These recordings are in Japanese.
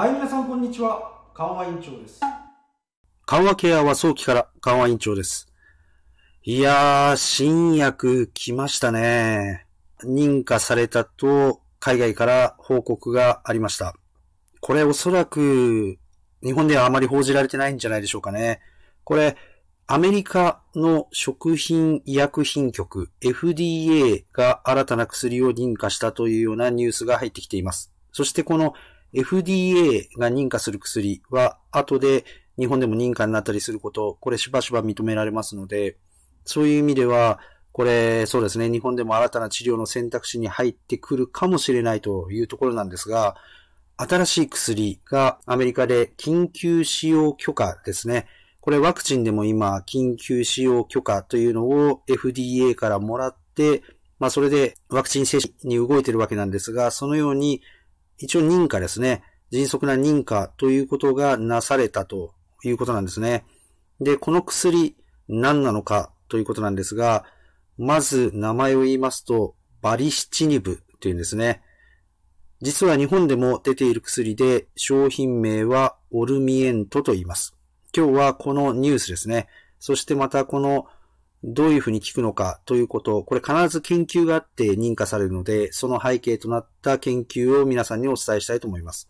はい皆さんこんにちは緩和委員長です緩和ケアは早期から緩和委員長ですいやー新薬来ましたね認可されたと海外から報告がありましたこれおそらく日本ではあまり報じられてないんじゃないでしょうかねこれアメリカの食品医薬品局 FDA が新たな薬を認可したというようなニュースが入ってきています。そしてこの FDA が認可する薬は後で日本でも認可になったりすること、これしばしば認められますので、そういう意味では、これ、そうですね、日本でも新たな治療の選択肢に入ってくるかもしれないというところなんですが、新しい薬がアメリカで緊急使用許可ですね。これワクチンでも今、緊急使用許可というのを FDA からもらって、まあそれでワクチン接種に動いてるわけなんですが、そのように一応認可ですね。迅速な認可ということがなされたということなんですね。で、この薬何なのかということなんですが、まず名前を言いますと、バリシチニブというんですね。実は日本でも出ている薬で、商品名はオルミエントと言います。今日はこのニュースですね。そしてまたこのどういうふうに聞くのかということ、これ必ず研究があって認可されるので、その背景となった研究を皆さんにお伝えしたいと思います。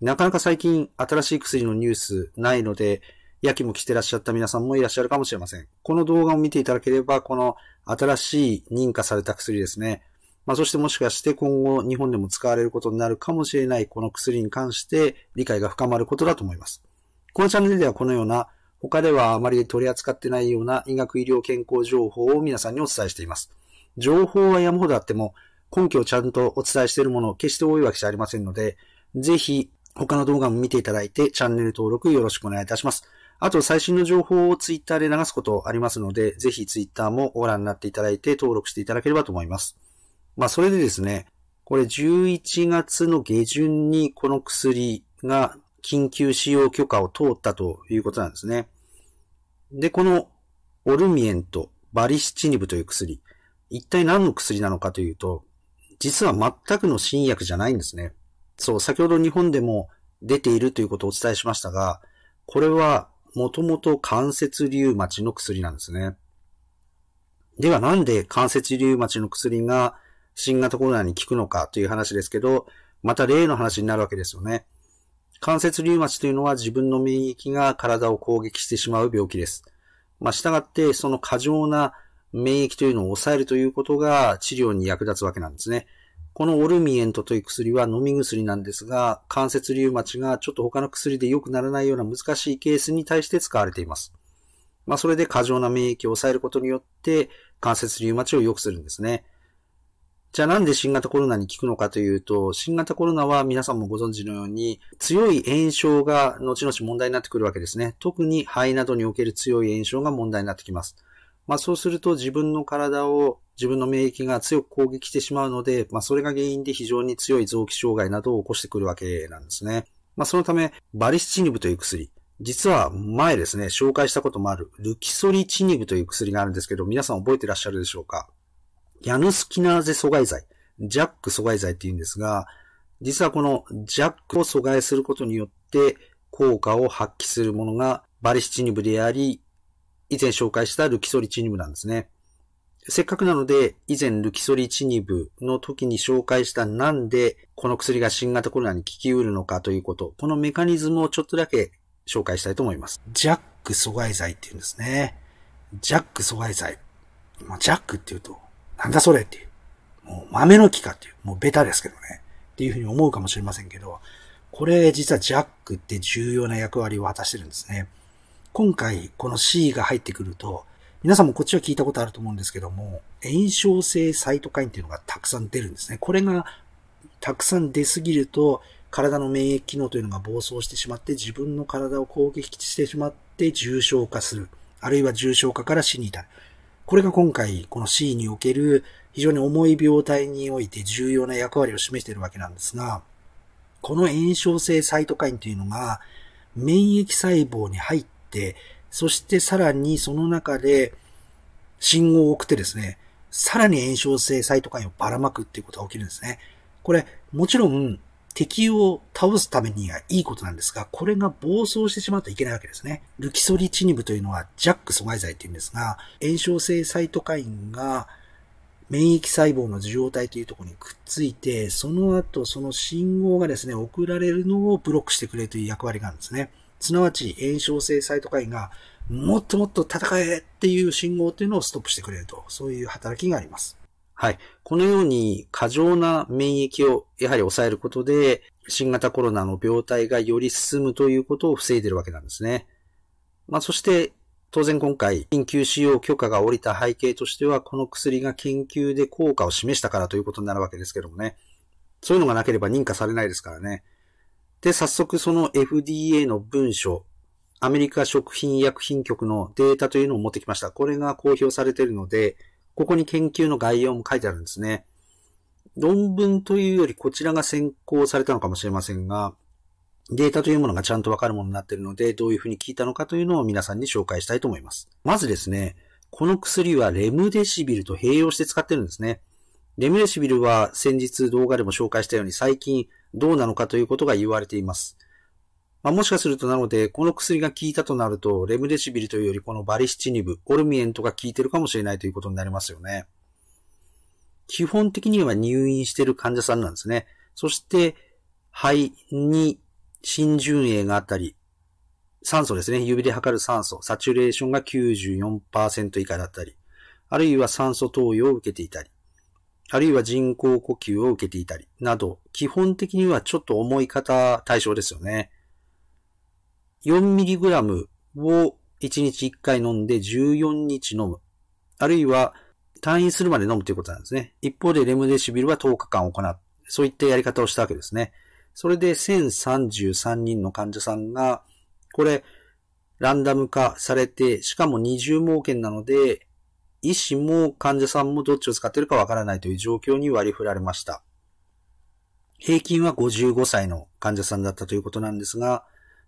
なかなか最近新しい薬のニュースないので、やきもきしてらっしゃった皆さんもいらっしゃるかもしれません。この動画を見ていただければ、この新しい認可された薬ですね。まあ、そしてもしかして今後日本でも使われることになるかもしれないこの薬に関して理解が深まることだと思います。このチャンネルではこのような他ではあまり取り扱ってないような医学医療健康情報を皆さんにお伝えしています。情報は山ほどあっても、根拠をちゃんとお伝えしているもの、決して多いわけじゃありませんので、ぜひ他の動画も見ていただいて、チャンネル登録よろしくお願いいたします。あと、最新の情報をツイッターで流すことありますので、ぜひツイッターもご覧になっていただいて登録していただければと思います。まあ、それでですね、これ11月の下旬にこの薬が緊急使用許可を通ったということなんですね。で、このオルミエント、バリシチニブという薬、一体何の薬なのかというと、実は全くの新薬じゃないんですね。そう、先ほど日本でも出ているということをお伝えしましたが、これはもともと関節リウマチの薬なんですね。ではなんで関節リウマチの薬が新型コロナに効くのかという話ですけど、また例の話になるわけですよね。関節リウマチというのは自分の免疫が体を攻撃してしまう病気です。まあ、って、その過剰な免疫というのを抑えるということが治療に役立つわけなんですね。このオルミエントという薬は飲み薬なんですが、関節リウマチがちょっと他の薬で良くならないような難しいケースに対して使われています。まあ、それで過剰な免疫を抑えることによって、関節リウマチを良くするんですね。じゃあなんで新型コロナに効くのかというと、新型コロナは皆さんもご存知のように、強い炎症が後々問題になってくるわけですね。特に肺などにおける強い炎症が問題になってきます。まあそうすると自分の体を自分の免疫が強く攻撃してしまうので、まあそれが原因で非常に強い臓器障害などを起こしてくるわけなんですね。まあそのため、バリスチニブという薬、実は前ですね、紹介したこともある、ルキソリチニブという薬があるんですけど、皆さん覚えてらっしゃるでしょうかヤヌスキナーゼ阻害剤、ジャック阻害剤って言うんですが、実はこのジャックを阻害することによって効果を発揮するものがバリシチニブであり、以前紹介したルキソリチニブなんですね。せっかくなので、以前ルキソリチニブの時に紹介したなんでこの薬が新型コロナに効きうるのかということ、このメカニズムをちょっとだけ紹介したいと思います。ジャック阻害剤って言うんですね。ジャック阻害剤。まジャックって言うとなんだそれっていう。もう豆の木かっていう。もうベタですけどね。っていうふうに思うかもしれませんけど、これ実はジャックって重要な役割を果たしてるんですね。今回この C が入ってくると、皆さんもこっちは聞いたことあると思うんですけども、炎症性サイトカインっていうのがたくさん出るんですね。これがたくさん出すぎると、体の免疫機能というのが暴走してしまって、自分の体を攻撃してしまって重症化する。あるいは重症化から死に至る。これが今回、この C における非常に重い病態において重要な役割を示しているわけなんですが、この炎症性サイトカインというのが、免疫細胞に入って、そしてさらにその中で信号を送ってですね、さらに炎症性サイトカインをばらまくっていうことが起きるんですね。これ、もちろん敵を倒すためにはいいことなんですが、これが暴走してしまうといけないわけですね。ルキソリチニブというのはジャック阻害剤って言うんですが、炎症性サイトカインが免疫細胞の受容体というところにくっついて、その後その信号がですね、送られるのをブロックしてくれるという役割があるんですね。すなわち炎症性サイトカインがもっともっと戦えっていう信号っていうのをストップしてくれると、そういう働きがあります。はい。このように過剰な免疫をやはり抑えることで、新型コロナの病態がより進むということを防いでるわけなんですね。まあ、そして、当然今回、緊急使用許可が下りた背景としては、この薬が研究で効果を示したからということになるわけですけどもね。そういうのがなければ認可されないですからね。で、早速その FDA の文書、アメリカ食品医薬品局のデータというのを持ってきました。これが公表されているので、ここに研究の概要も書いてあるんですね。論文というよりこちらが先行されたのかもしれませんが、データというものがちゃんとわかるものになっているので、どういうふうに聞いたのかというのを皆さんに紹介したいと思います。まずですね、この薬はレムデシビルと併用して使ってるんですね。レムデシビルは先日動画でも紹介したように最近どうなのかということが言われています。まあ、もしかするとなので、この薬が効いたとなると、レムデシビルというよりこのバリシチニブ、オルミエンとか効いてるかもしれないということになりますよね。基本的には入院してる患者さんなんですね。そして、肺に浸潤炎があったり、酸素ですね。指で測る酸素、サチュレーションが94%以下だったり、あるいは酸素投与を受けていたり、あるいは人工呼吸を受けていたり、など、基本的にはちょっと重い方対象ですよね。4mg を1日1回飲んで14日飲む。あるいは退院するまで飲むということなんですね。一方でレムデシビルは10日間行う。そういったやり方をしたわけですね。それで1033人の患者さんが、これ、ランダム化されて、しかも二重盲検なので、医師も患者さんもどっちを使ってるかわからないという状況に割り振られました。平均は55歳の患者さんだったということなんですが、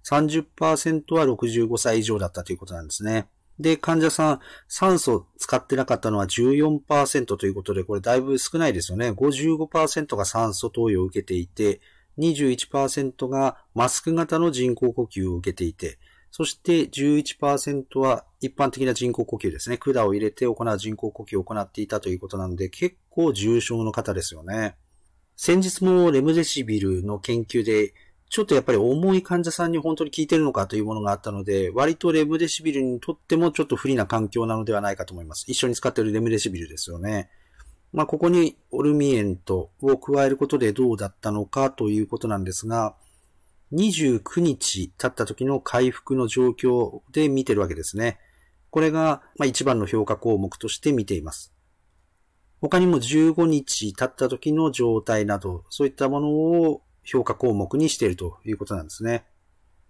30%は65歳以上だったということなんですね。で、患者さん、酸素使ってなかったのは14%ということで、これだいぶ少ないですよね。55%が酸素投与を受けていて、21%がマスク型の人工呼吸を受けていて、そして11%は一般的な人工呼吸ですね。管を入れて行う人工呼吸を行っていたということなので、結構重症の方ですよね。先日もレムデシビルの研究でちょっとやっぱり重い患者さんに本当に効いてるのかというものがあったので、割とレムデシビルにとってもちょっと不利な環境なのではないかと思います。一緒に使っているレムデシビルですよね。まあ、ここにオルミエントを加えることでどうだったのかということなんですが、29日経った時の回復の状況で見てるわけですね。これが、ま一番の評価項目として見ています。他にも15日経った時の状態など、そういったものを評価項目にしているということなんですね。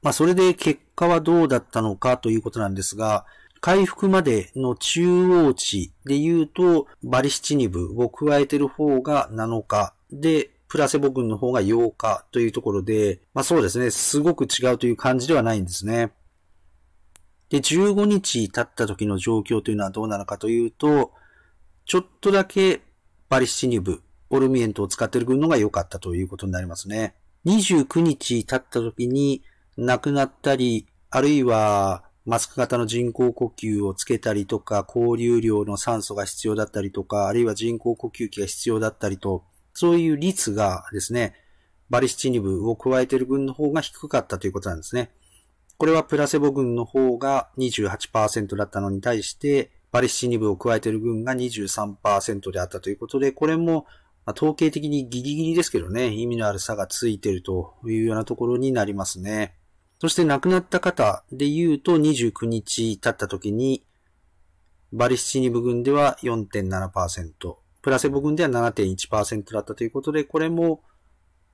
まあ、それで結果はどうだったのかということなんですが、回復までの中央値で言うと、バリシチニブを加えてる方が7日で、プラセボ群の方が8日というところで、まあそうですね、すごく違うという感じではないんですね。で、15日経った時の状況というのはどうなのかというと、ちょっとだけバリシチニブオルミエントを使ってるのが良かったということになりますね。29日経った時に亡くなったり、あるいはマスク型の人工呼吸をつけたりとか、交流量の酸素が必要だったりとか、あるいは人工呼吸器が必要だったりと、そういう率がですね、バリシチニブを加えている群の方が低かったということなんですね。これはプラセボ群の方が28%だったのに対して、バリシチニブを加えている群が23%であったということで、これもまあ、統計的にギリギリですけどね、意味のある差がついてるというようなところになりますね。そして亡くなった方で言うと29日経った時に、バリシチニブ群では4.7%、プラセボ群では7.1%だったということで、これも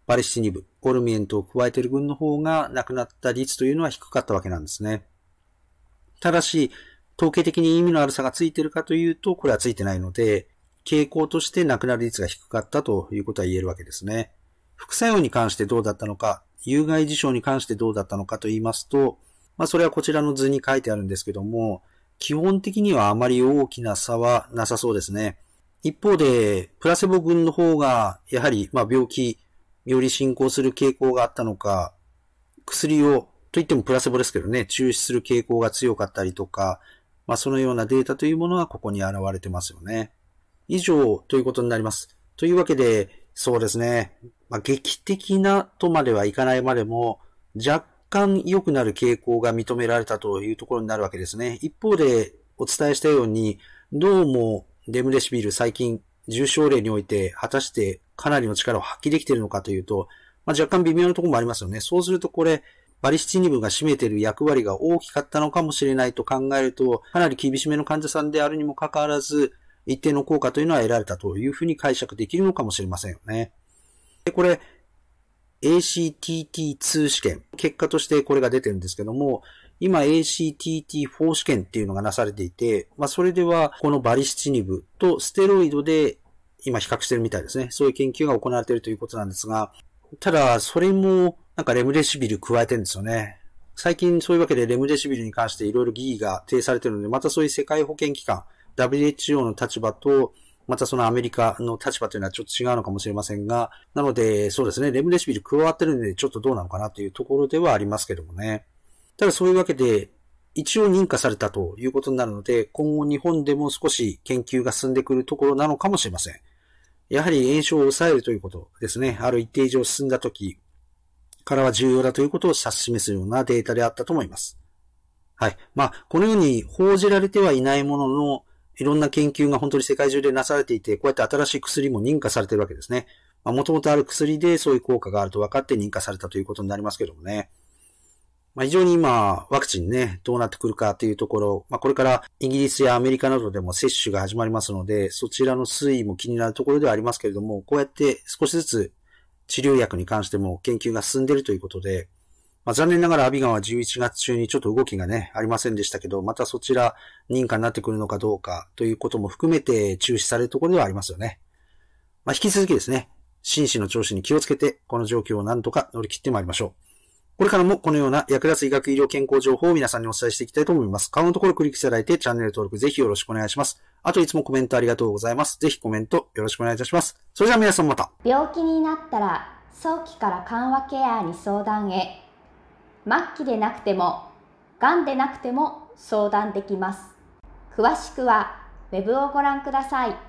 バリシチニブ、オルミエントを加えている群の方が亡くなった率というのは低かったわけなんですね。ただし、統計的に意味のある差がついてるかというと、これはついてないので、傾向として亡くなる率が低かったということは言えるわけですね。副作用に関してどうだったのか、有害事象に関してどうだったのかと言いますと、まあそれはこちらの図に書いてあるんですけども、基本的にはあまり大きな差はなさそうですね。一方で、プラセボ群の方が、やはり、まあ病気、より進行する傾向があったのか、薬を、といってもプラセボですけどね、中止する傾向が強かったりとか、まあそのようなデータというものはここに現れてますよね。以上ということになります。というわけで、そうですね。まあ、劇的なとまではいかないまでも、若干良くなる傾向が認められたというところになるわけですね。一方で、お伝えしたように、どうもデムレシビル最近重症例において果たしてかなりの力を発揮できているのかというと、まあ、若干微妙なところもありますよね。そうするとこれ、バリシチニブが占めている役割が大きかったのかもしれないと考えると、かなり厳しめの患者さんであるにもかかわらず、一定の効果というのは得られたというふうに解釈できるのかもしれませんよね。で、これ、ACTT2 試験、結果としてこれが出てるんですけども、今 ACTT4 試験っていうのがなされていて、まあそれではこのバリシチニブとステロイドで今比較してるみたいですね。そういう研究が行われているということなんですが、ただそれもなんかレムデシビル加えてるんですよね。最近そういうわけでレムデシビルに関していろいろ疑義が呈されてるので、またそういう世界保健機関、WHO の立場と、またそのアメリカの立場というのはちょっと違うのかもしれませんが、なので、そうですね、レムデシビル加わってるんで、ちょっとどうなのかなというところではありますけどもね。ただそういうわけで、一応認可されたということになるので、今後日本でも少し研究が進んでくるところなのかもしれません。やはり炎症を抑えるということですね。ある一定以上進んだ時からは重要だということを指し示すようなデータであったと思います。はい。まあ、このように報じられてはいないものの、いろんな研究が本当に世界中でなされていて、こうやって新しい薬も認可されてるわけですね。まあ、もある薬でそういう効果があると分かって認可されたということになりますけどもね。まあ、非常に今、ワクチンね、どうなってくるかというところ、まあ、これからイギリスやアメリカなどでも接種が始まりますので、そちらの推移も気になるところではありますけれども、こうやって少しずつ治療薬に関しても研究が進んでいるということで、まあ、残念ながらアビガンは11月中にちょっと動きがね、ありませんでしたけど、またそちら認可になってくるのかどうかということも含めて中止されるところではありますよね。まあ、引き続きですね、紳士の調子に気をつけて、この状況を何とか乗り切ってまいりましょう。これからもこのような役立つ医学医療健康情報を皆さんにお伝えしていきたいと思います。顔のところクリックしていただいてチャンネル登録ぜひよろしくお願いします。あといつもコメントありがとうございます。ぜひコメントよろしくお願いいたします。それでは皆さんまた。病気になったら早期から緩和ケアに相談へ。末期でなくても、がんでなくても相談できます。詳しくは Web をご覧ください。